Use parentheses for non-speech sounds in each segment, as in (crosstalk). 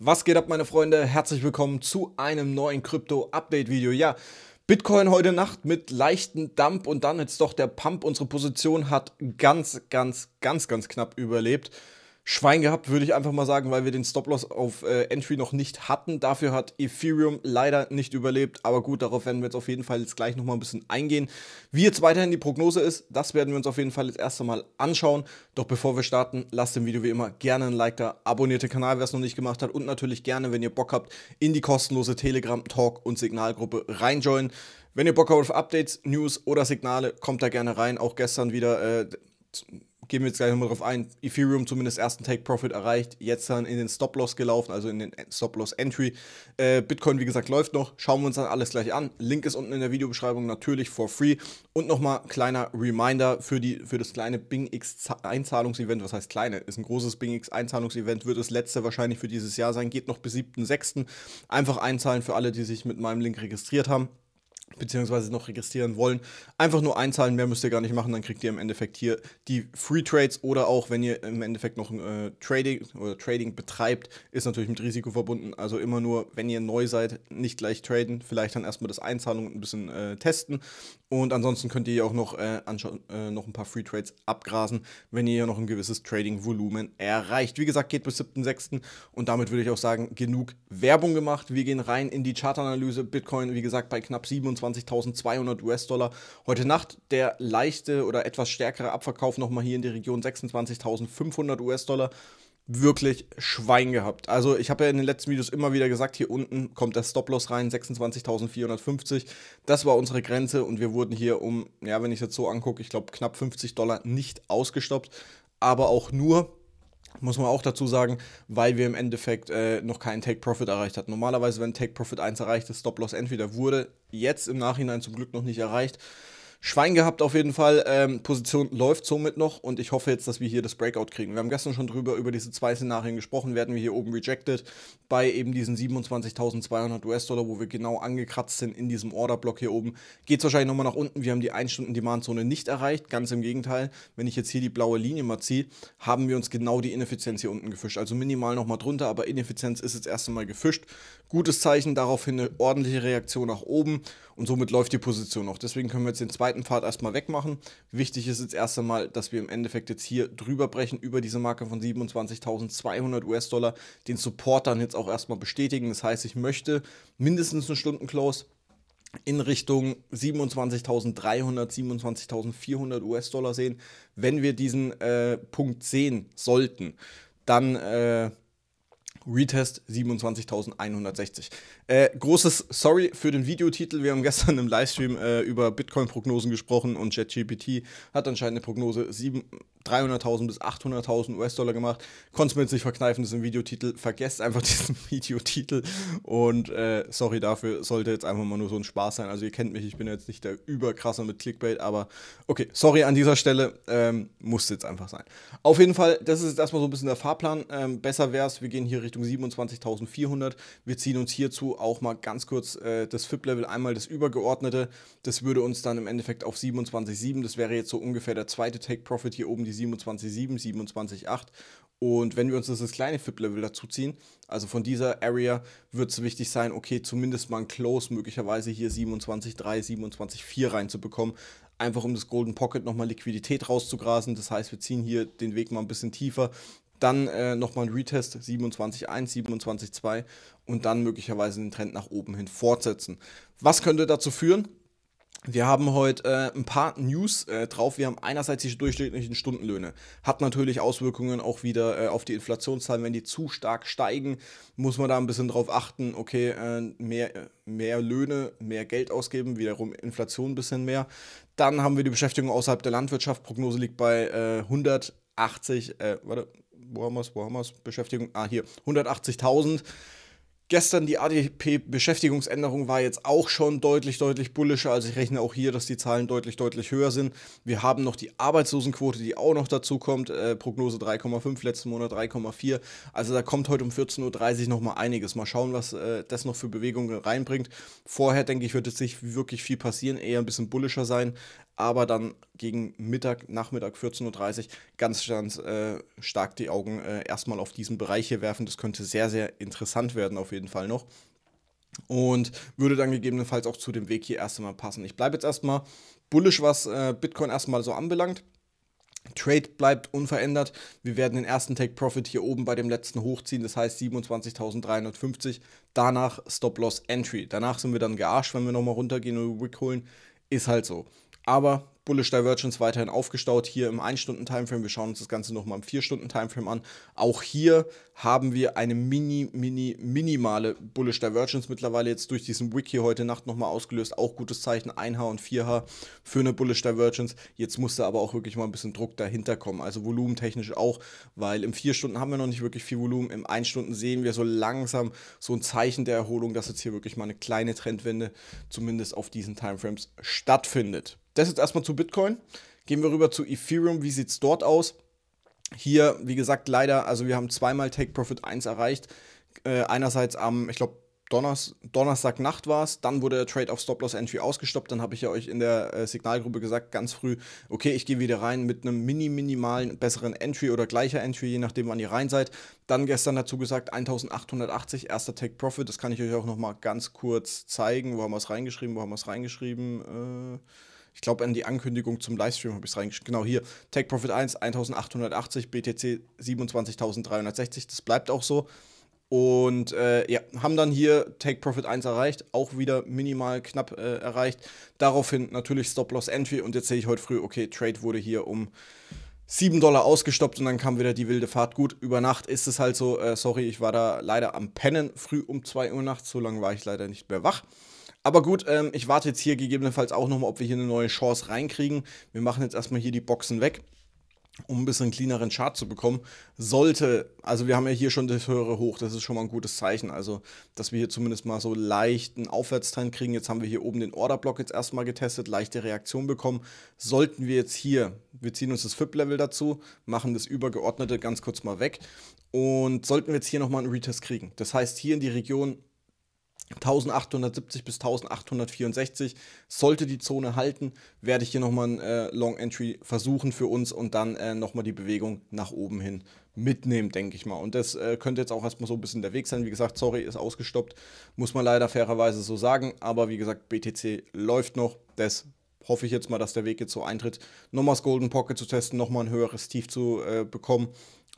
Was geht ab, meine Freunde? Herzlich willkommen zu einem neuen Krypto-Update-Video. Ja, Bitcoin heute Nacht mit leichten Dump und dann jetzt doch der Pump. Unsere Position hat ganz, ganz, ganz, ganz knapp überlebt. Schwein gehabt, würde ich einfach mal sagen, weil wir den Stop-Loss auf äh, Entry noch nicht hatten. Dafür hat Ethereum leider nicht überlebt. Aber gut, darauf werden wir jetzt auf jeden Fall jetzt gleich nochmal ein bisschen eingehen. Wie jetzt weiterhin die Prognose ist, das werden wir uns auf jeden Fall jetzt erst einmal anschauen. Doch bevor wir starten, lasst dem Video wie immer gerne ein Like da, abonniert den Kanal, wer es noch nicht gemacht hat und natürlich gerne, wenn ihr Bock habt, in die kostenlose Telegram-Talk- und Signalgruppe reinjoinen. Wenn ihr Bock habt auf Updates, News oder Signale, kommt da gerne rein. Auch gestern wieder... Äh, gehen wir jetzt gleich nochmal drauf ein, Ethereum zumindest ersten Take-Profit erreicht, jetzt dann in den Stop-Loss gelaufen, also in den Stop-Loss-Entry. Äh, Bitcoin, wie gesagt, läuft noch. Schauen wir uns dann alles gleich an. Link ist unten in der Videobeschreibung natürlich for free. Und nochmal kleiner Reminder für, die, für das kleine bing x einzahlungsevent Was heißt kleine? Ist ein großes bing x einzahlungsevent wird das letzte wahrscheinlich für dieses Jahr sein, geht noch bis 7.6. Einfach einzahlen für alle, die sich mit meinem Link registriert haben beziehungsweise noch registrieren wollen, einfach nur einzahlen, mehr müsst ihr gar nicht machen, dann kriegt ihr im Endeffekt hier die Free Trades oder auch, wenn ihr im Endeffekt noch ein äh, Trading oder Trading betreibt, ist natürlich mit Risiko verbunden, also immer nur, wenn ihr neu seid, nicht gleich traden, vielleicht dann erstmal das Einzahlen und ein bisschen äh, testen und ansonsten könnt ihr auch noch, äh, äh, noch ein paar Free Trades abgrasen, wenn ihr noch ein gewisses Trading-Volumen erreicht. Wie gesagt, geht bis 7.6. Und damit würde ich auch sagen, genug Werbung gemacht. Wir gehen rein in die Chartanalyse. Bitcoin, wie gesagt, bei knapp 27.200 US-Dollar. Heute Nacht der leichte oder etwas stärkere Abverkauf nochmal hier in der Region 26.500 US-Dollar wirklich Schwein gehabt. Also ich habe ja in den letzten Videos immer wieder gesagt, hier unten kommt der Stop-Loss rein, 26.450. Das war unsere Grenze und wir wurden hier um, ja, wenn ich es jetzt so angucke, ich glaube knapp 50 Dollar nicht ausgestoppt, aber auch nur, muss man auch dazu sagen, weil wir im Endeffekt äh, noch keinen Take-Profit erreicht hatten. Normalerweise, wenn Take-Profit 1 erreicht ist, Stop-Loss entweder wurde jetzt im Nachhinein zum Glück noch nicht erreicht, Schwein gehabt auf jeden Fall. Ähm, Position läuft somit noch und ich hoffe jetzt, dass wir hier das Breakout kriegen. Wir haben gestern schon drüber über diese zwei Szenarien gesprochen, werden wir hier oben rejected bei eben diesen 27.200 US-Dollar, wo wir genau angekratzt sind in diesem Orderblock hier oben. Geht es wahrscheinlich nochmal nach unten. Wir haben die 1-Stunden-Demand-Zone nicht erreicht, ganz im Gegenteil. Wenn ich jetzt hier die blaue Linie mal ziehe, haben wir uns genau die Ineffizienz hier unten gefischt. Also minimal nochmal drunter, aber Ineffizienz ist jetzt erst einmal gefischt. Gutes Zeichen, daraufhin eine ordentliche Reaktion nach oben und somit läuft die Position noch. Deswegen können wir jetzt den zweiten zweiten Pfad erstmal wegmachen. Wichtig ist jetzt erst einmal, dass wir im Endeffekt jetzt hier drüber brechen, über diese Marke von 27.200 US-Dollar, den Support dann jetzt auch erstmal bestätigen. Das heißt, ich möchte mindestens einen Stunden-Close in Richtung 27.300, 27.400 US-Dollar sehen. Wenn wir diesen äh, Punkt sehen sollten, dann... Äh, Retest 27.160. Äh, großes Sorry für den Videotitel. Wir haben gestern im Livestream äh, über Bitcoin-Prognosen gesprochen und JetGPT hat anscheinend eine Prognose 300.000 bis 800.000 US-Dollar gemacht. Konntest mir jetzt nicht verkneifen, das ist ein Videotitel. Vergesst einfach diesen (laughs) Videotitel und äh, sorry dafür, sollte jetzt einfach mal nur so ein Spaß sein. Also ihr kennt mich, ich bin jetzt nicht der Überkrasse mit Clickbait, aber okay, sorry an dieser Stelle, ähm, musste jetzt einfach sein. Auf jeden Fall, das ist jetzt erstmal so ein bisschen der Fahrplan. Ähm, besser wäre es, wir gehen hier Richtung Richtung 27.400. Wir ziehen uns hierzu auch mal ganz kurz äh, das FIP-Level einmal, das übergeordnete. Das würde uns dann im Endeffekt auf 27.7, das wäre jetzt so ungefähr der zweite Take-Profit hier oben, die 27.7, 27.8. Und wenn wir uns das, kleine FIP-Level dazu ziehen, also von dieser Area, wird es wichtig sein, okay, zumindest mal ein Close möglicherweise hier 27.3, 27.4 reinzubekommen, einfach um das Golden Pocket nochmal Liquidität rauszugrasen. Das heißt, wir ziehen hier den Weg mal ein bisschen tiefer, dann äh, nochmal ein Retest 27.1, 27.2 und dann möglicherweise den Trend nach oben hin fortsetzen. Was könnte dazu führen? Wir haben heute äh, ein paar News äh, drauf. Wir haben einerseits die durchschnittlichen Stundenlöhne. Hat natürlich Auswirkungen auch wieder äh, auf die Inflationszahlen. Wenn die zu stark steigen, muss man da ein bisschen drauf achten. Okay, äh, mehr, mehr Löhne, mehr Geld ausgeben, wiederum Inflation ein bisschen mehr. Dann haben wir die Beschäftigung außerhalb der Landwirtschaft. Prognose liegt bei 180, äh, äh, warte, Warmers, Warmers, Beschäftigung, ah hier, 180.000. Gestern die ADP-Beschäftigungsänderung war jetzt auch schon deutlich, deutlich bullischer. Also ich rechne auch hier, dass die Zahlen deutlich, deutlich höher sind. Wir haben noch die Arbeitslosenquote, die auch noch dazu kommt. Äh, Prognose 3,5, letzten Monat 3,4. Also da kommt heute um 14.30 Uhr nochmal einiges. Mal schauen, was äh, das noch für Bewegungen reinbringt. Vorher, denke ich, wird jetzt nicht wirklich viel passieren, eher ein bisschen bullischer sein aber dann gegen Mittag, Nachmittag 14.30 Uhr ganz, ganz äh, stark die Augen äh, erstmal auf diesen Bereich hier werfen. Das könnte sehr, sehr interessant werden, auf jeden Fall noch. Und würde dann gegebenenfalls auch zu dem Weg hier erst einmal passen. Ich bleibe jetzt erstmal bullisch, was äh, Bitcoin erstmal so anbelangt. Trade bleibt unverändert. Wir werden den ersten Take Profit hier oben bei dem letzten hochziehen, das heißt 27.350. Danach Stop Loss Entry. Danach sind wir dann gearscht, wenn wir nochmal runtergehen und Wick holen. Ist halt so. Aber Bullish Divergence weiterhin aufgestaut hier im 1-Stunden-Timeframe. Wir schauen uns das Ganze nochmal im 4-Stunden-Timeframe an. Auch hier haben wir eine mini, mini, minimale Bullish Divergence mittlerweile jetzt durch diesen Wiki heute Nacht nochmal ausgelöst. Auch gutes Zeichen, 1H und 4H für eine Bullish Divergence. Jetzt musste aber auch wirklich mal ein bisschen Druck dahinter kommen. Also volumentechnisch auch, weil im 4 Stunden haben wir noch nicht wirklich viel Volumen. Im 1 Stunden sehen wir so langsam so ein Zeichen der Erholung, dass jetzt hier wirklich mal eine kleine Trendwende zumindest auf diesen Timeframes stattfindet. Das ist erstmal zu Bitcoin. Gehen wir rüber zu Ethereum. Wie sieht es dort aus? Hier, wie gesagt, leider, also wir haben zweimal Take Profit 1 erreicht. Äh, einerseits am, ich glaube, Donners Donnerstagnacht war es, dann wurde der Trade auf Stop Loss Entry ausgestoppt. Dann habe ich ja euch in der äh, Signalgruppe gesagt, ganz früh, okay, ich gehe wieder rein mit einem mini-minimalen besseren Entry oder gleicher Entry, je nachdem, wann ihr rein seid. Dann gestern dazu gesagt, 1880, erster Take Profit. Das kann ich euch auch nochmal ganz kurz zeigen. Wo haben wir es reingeschrieben? Wo haben wir es reingeschrieben? Äh ich glaube, an die Ankündigung zum Livestream habe ich es reingeschrieben. Genau hier, Take Profit 1, 1880, BTC 27.360, das bleibt auch so. Und äh, ja, haben dann hier Take Profit 1 erreicht, auch wieder minimal knapp äh, erreicht. Daraufhin natürlich Stop Loss Entry und jetzt sehe ich heute früh, okay, Trade wurde hier um 7 Dollar ausgestoppt und dann kam wieder die wilde Fahrt. Gut, über Nacht ist es halt so, äh, sorry, ich war da leider am Pennen, früh um 2 Uhr nachts, so lange war ich leider nicht mehr wach. Aber gut, ähm, ich warte jetzt hier gegebenenfalls auch nochmal, ob wir hier eine neue Chance reinkriegen. Wir machen jetzt erstmal hier die Boxen weg, um ein bisschen cleaneren Chart zu bekommen. Sollte, also wir haben ja hier schon das höhere Hoch, das ist schon mal ein gutes Zeichen. Also, dass wir hier zumindest mal so leichten Aufwärtstrend kriegen. Jetzt haben wir hier oben den Orderblock jetzt erstmal getestet, leichte Reaktion bekommen. Sollten wir jetzt hier, wir ziehen uns das FIP-Level dazu, machen das Übergeordnete ganz kurz mal weg und sollten wir jetzt hier nochmal einen Retest kriegen. Das heißt, hier in die Region 1870 bis 1864 sollte die Zone halten, werde ich hier nochmal ein äh, Long Entry versuchen für uns und dann äh, nochmal die Bewegung nach oben hin mitnehmen, denke ich mal. Und das äh, könnte jetzt auch erstmal so ein bisschen der Weg sein. Wie gesagt, sorry, ist ausgestoppt, muss man leider fairerweise so sagen. Aber wie gesagt, BTC läuft noch. Das hoffe ich jetzt mal, dass der Weg jetzt so eintritt, nochmal das Golden Pocket zu testen, nochmal ein höheres Tief zu äh, bekommen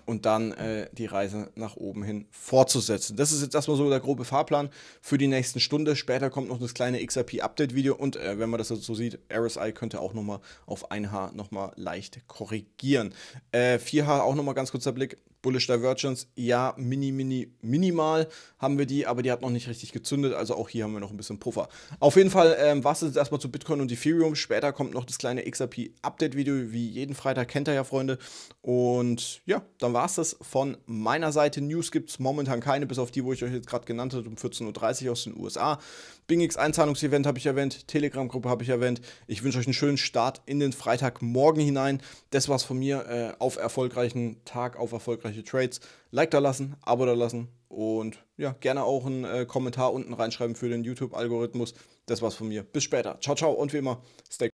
und dann äh, die Reise nach oben hin fortzusetzen. Das ist jetzt erstmal so der grobe Fahrplan für die nächsten Stunde. Später kommt noch das kleine XRP-Update-Video und äh, wenn man das jetzt so sieht, RSI könnte auch nochmal auf 1H nochmal leicht korrigieren. Äh, 4H auch nochmal ganz kurzer Blick. Bullish Divergence, ja, mini, mini, minimal haben wir die, aber die hat noch nicht richtig gezündet, also auch hier haben wir noch ein bisschen Puffer. Auf jeden Fall ähm, war es erstmal zu Bitcoin und Ethereum. Später kommt noch das kleine XRP-Update-Video, wie jeden Freitag kennt ihr ja, Freunde. Und ja, dann war es das von meiner Seite. News gibt es momentan keine, bis auf die, wo ich euch jetzt gerade genannt habe, um 14.30 Uhr aus den USA. BingX Einzahlungsevent habe ich erwähnt, Telegram-Gruppe habe ich erwähnt. Ich wünsche euch einen schönen Start in den Freitagmorgen hinein. Das war's von mir. Äh, auf erfolgreichen Tag, auf erfolgreiche Trades. Like da lassen, Abo da lassen und ja, gerne auch einen äh, Kommentar unten reinschreiben für den YouTube-Algorithmus. Das war's von mir. Bis später. Ciao, ciao und wie immer, stay